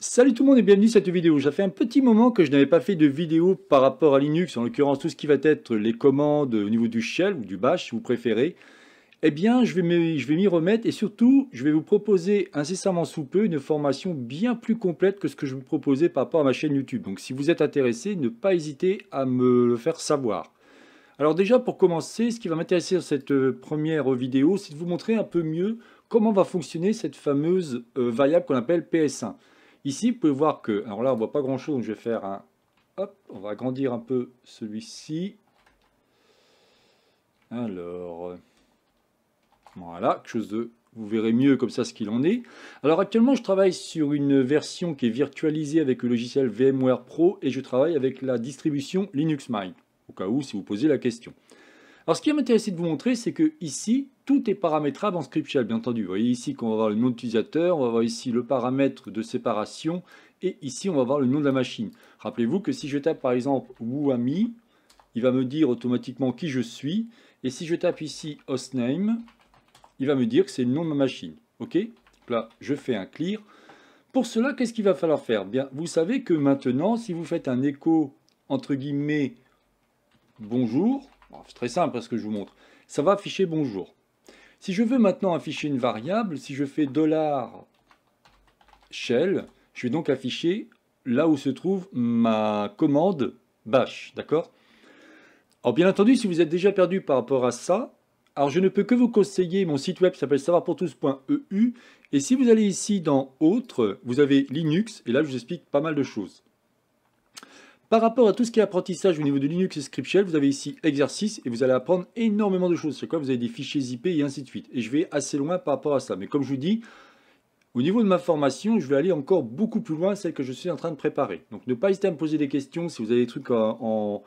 Salut tout le monde et bienvenue à cette vidéo. Ça fait un petit moment que je n'avais pas fait de vidéo par rapport à Linux, en l'occurrence tout ce qui va être les commandes au niveau du shell ou du bash si vous préférez. Eh bien, je vais m'y remettre et surtout, je vais vous proposer incessamment sous peu une formation bien plus complète que ce que je vous proposais par rapport à ma chaîne YouTube. Donc si vous êtes intéressé, ne pas hésiter à me le faire savoir. Alors déjà, pour commencer, ce qui va m'intéresser dans cette euh, première vidéo, c'est de vous montrer un peu mieux comment va fonctionner cette fameuse euh, variable qu'on appelle PS1. Ici, vous pouvez voir que, alors là, on voit pas grand-chose, donc je vais faire un, hop, on va agrandir un peu celui-ci. Alors, voilà, quelque chose de vous verrez mieux comme ça ce qu'il en est. Alors actuellement, je travaille sur une version qui est virtualisée avec le logiciel VMware Pro et je travaille avec la distribution Linux Mint, au cas où si vous posez la question. Alors ce qui va de vous montrer, c'est que ici, tout est paramétrable en script shell, bien entendu. Vous voyez ici qu'on va avoir le nom d'utilisateur, on va avoir ici le paramètre de séparation, et ici on va avoir le nom de la machine. Rappelez-vous que si je tape par exemple Wuami, il va me dire automatiquement qui je suis, et si je tape ici hostname, il va me dire que c'est le nom de ma machine. Ok là, je fais un clear. Pour cela, qu'est-ce qu'il va falloir faire Bien, Vous savez que maintenant, si vous faites un écho entre guillemets bonjour, c'est très simple hein, ce que je vous montre. Ça va afficher bonjour. Si je veux maintenant afficher une variable, si je fais shell, je vais donc afficher là où se trouve ma commande bash, d'accord Alors bien entendu, si vous êtes déjà perdu par rapport à ça, alors je ne peux que vous conseiller mon site web qui s'appelle savoirpourtous.eu. et si vous allez ici dans Autres, vous avez Linux et là je vous explique pas mal de choses. Par rapport à tout ce qui est apprentissage au niveau de Linux et Shell, vous avez ici exercice et vous allez apprendre énormément de choses. C'est quoi Vous avez des fichiers IP et ainsi de suite. Et je vais assez loin par rapport à ça. Mais comme je vous dis, au niveau de ma formation, je vais aller encore beaucoup plus loin, celle que je suis en train de préparer. Donc ne pas hésiter à me poser des questions si vous avez des trucs en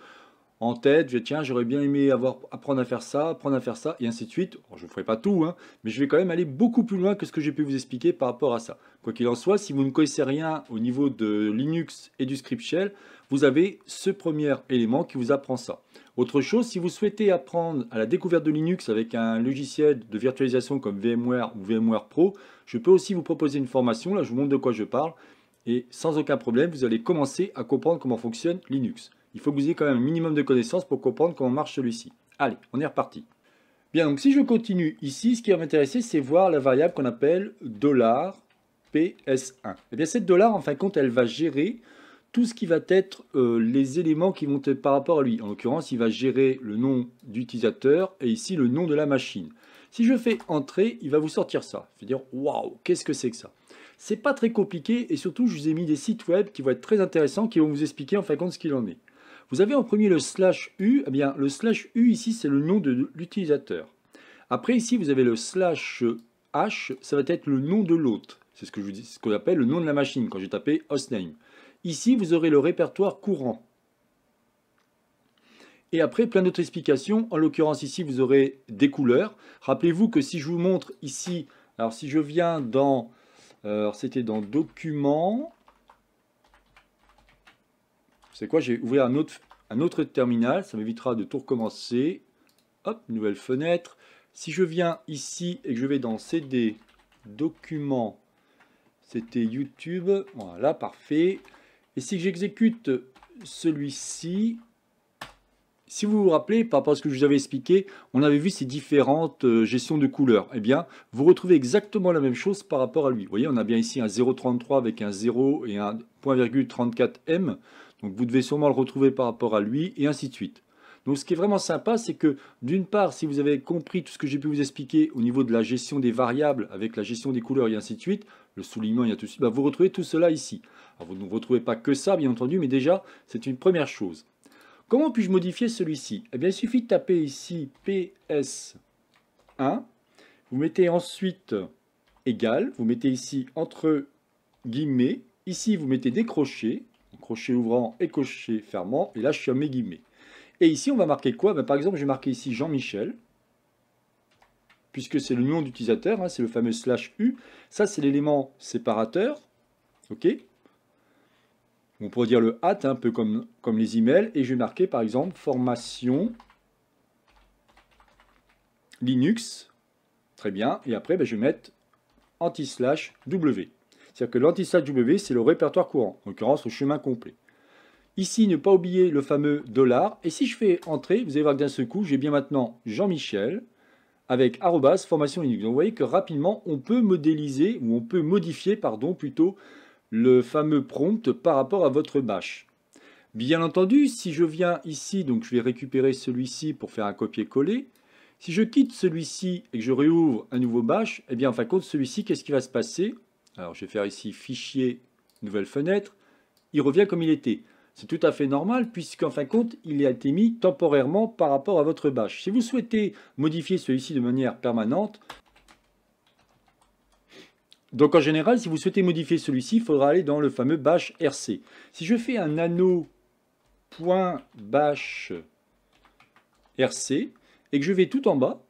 en tête, je tiens, j'aurais bien aimé avoir, apprendre à faire ça, apprendre à faire ça, et ainsi de suite. je ne ferai pas tout, hein, mais je vais quand même aller beaucoup plus loin que ce que j'ai pu vous expliquer par rapport à ça. Quoi qu'il en soit, si vous ne connaissez rien au niveau de Linux et du script shell, vous avez ce premier élément qui vous apprend ça. Autre chose, si vous souhaitez apprendre à la découverte de Linux avec un logiciel de virtualisation comme VMware ou VMware Pro, je peux aussi vous proposer une formation, là je vous montre de quoi je parle, et sans aucun problème, vous allez commencer à comprendre comment fonctionne Linux il faut que vous ayez quand même un minimum de connaissances pour comprendre comment marche celui-ci. Allez, on est reparti. Bien, donc si je continue ici, ce qui va m'intéresser, c'est voir la variable qu'on appelle $PS1. Et eh bien cette dollar, en fin de compte, elle va gérer tout ce qui va être euh, les éléments qui vont être par rapport à lui. En l'occurrence, il va gérer le nom d'utilisateur et ici le nom de la machine. Si je fais entrer, il va vous sortir ça. Je vais dire waouh, qu'est-ce que c'est que ça C'est pas très compliqué et surtout, je vous ai mis des sites web qui vont être très intéressants qui vont vous expliquer en fin de compte ce qu'il en est. Vous avez en premier le slash U. Eh bien, le slash U ici, c'est le nom de l'utilisateur. Après, ici, vous avez le slash H. Ça va être le nom de l'hôte. C'est ce que ce qu'on appelle le nom de la machine quand j'ai tapé hostname. Ici, vous aurez le répertoire courant. Et après, plein d'autres explications. En l'occurrence, ici, vous aurez des couleurs. Rappelez-vous que si je vous montre ici, alors si je viens dans, euh, Alors, c'était dans Documents, c'est quoi J'ai ouvert un autre, un autre terminal. Ça m'évitera de tout recommencer. Hop, nouvelle fenêtre. Si je viens ici et que je vais dans CD, documents, c'était YouTube. Voilà, parfait. Et si j'exécute celui-ci, si vous vous rappelez, par rapport ce que je vous avais expliqué, on avait vu ces différentes euh, gestions de couleurs. Eh bien, vous retrouvez exactement la même chose par rapport à lui. Vous voyez, on a bien ici un 0,33 avec un 0 et un 034 m donc vous devez sûrement le retrouver par rapport à lui, et ainsi de suite. Donc ce qui est vraiment sympa, c'est que d'une part, si vous avez compris tout ce que j'ai pu vous expliquer au niveau de la gestion des variables, avec la gestion des couleurs et ainsi de suite, le soulignement il y a tout de suite, bah, vous retrouvez tout cela ici. vous ne retrouvez pas que ça, bien entendu, mais déjà, c'est une première chose. Comment puis-je modifier celui-ci Eh bien, il suffit de taper ici PS1. Vous mettez ensuite égal, vous mettez ici entre guillemets, ici vous mettez décrocher, crochet ouvrant et crochet fermant, et là je suis à mes guillemets. Et ici on va marquer quoi ben, Par exemple, je vais marquer ici Jean-Michel, puisque c'est le nom d'utilisateur, hein, c'est le fameux slash U, ça c'est l'élément séparateur, ok on pourrait dire le hat hein, un peu comme, comme les emails, et je vais marquer par exemple formation Linux, très bien, et après ben, je vais mettre anti-slash W. C'est-à-dire que l'antistat du W, c'est le répertoire courant, en l'occurrence le chemin complet. Ici, ne pas oublier le fameux dollar. Et si je fais entrer, vous allez voir que d'un seul coup, j'ai bien maintenant Jean-Michel avec arrobas formation Linux. Donc vous voyez que rapidement, on peut modéliser ou on peut modifier, pardon, plutôt le fameux prompt par rapport à votre bash. Bien entendu, si je viens ici, donc je vais récupérer celui-ci pour faire un copier-coller. Si je quitte celui-ci et que je réouvre un nouveau bash, eh bien en fin de compte, celui-ci, qu'est-ce qui va se passer alors je vais faire ici Fichier, nouvelle fenêtre. Il revient comme il était. C'est tout à fait normal puisqu'en fin de compte, il a été mis temporairement par rapport à votre bâche. Si vous souhaitez modifier celui-ci de manière permanente, donc en général, si vous souhaitez modifier celui-ci, il faudra aller dans le fameux bash RC. Si je fais un anneau RC et que je vais tout en bas,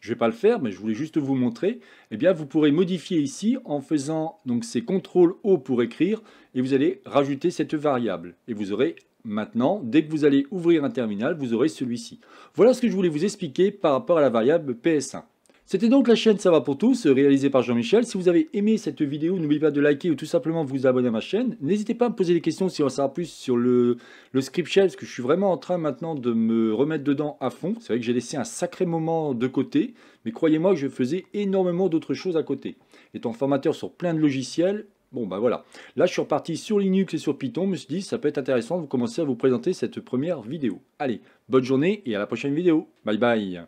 je ne vais pas le faire, mais je voulais juste vous montrer, eh bien, vous pourrez modifier ici en faisant donc ces contrôles O pour écrire, et vous allez rajouter cette variable. Et vous aurez maintenant, dès que vous allez ouvrir un terminal, vous aurez celui-ci. Voilà ce que je voulais vous expliquer par rapport à la variable PS1. C'était donc la chaîne Ça va pour tous, réalisée par Jean-Michel. Si vous avez aimé cette vidéo, n'oubliez pas de liker ou tout simplement vous abonner à ma chaîne. N'hésitez pas à me poser des questions si on saura plus sur le, script shell, parce que je suis vraiment en train maintenant de me remettre dedans à fond. C'est vrai que j'ai laissé un sacré moment de côté, mais croyez-moi que je faisais énormément d'autres choses à côté. Étant formateur sur plein de logiciels, Bon bah voilà, là je suis reparti sur Linux et sur Python, je me suis dit ça peut être intéressant de vous commencer à vous présenter cette première vidéo. Allez, bonne journée et à la prochaine vidéo. Bye bye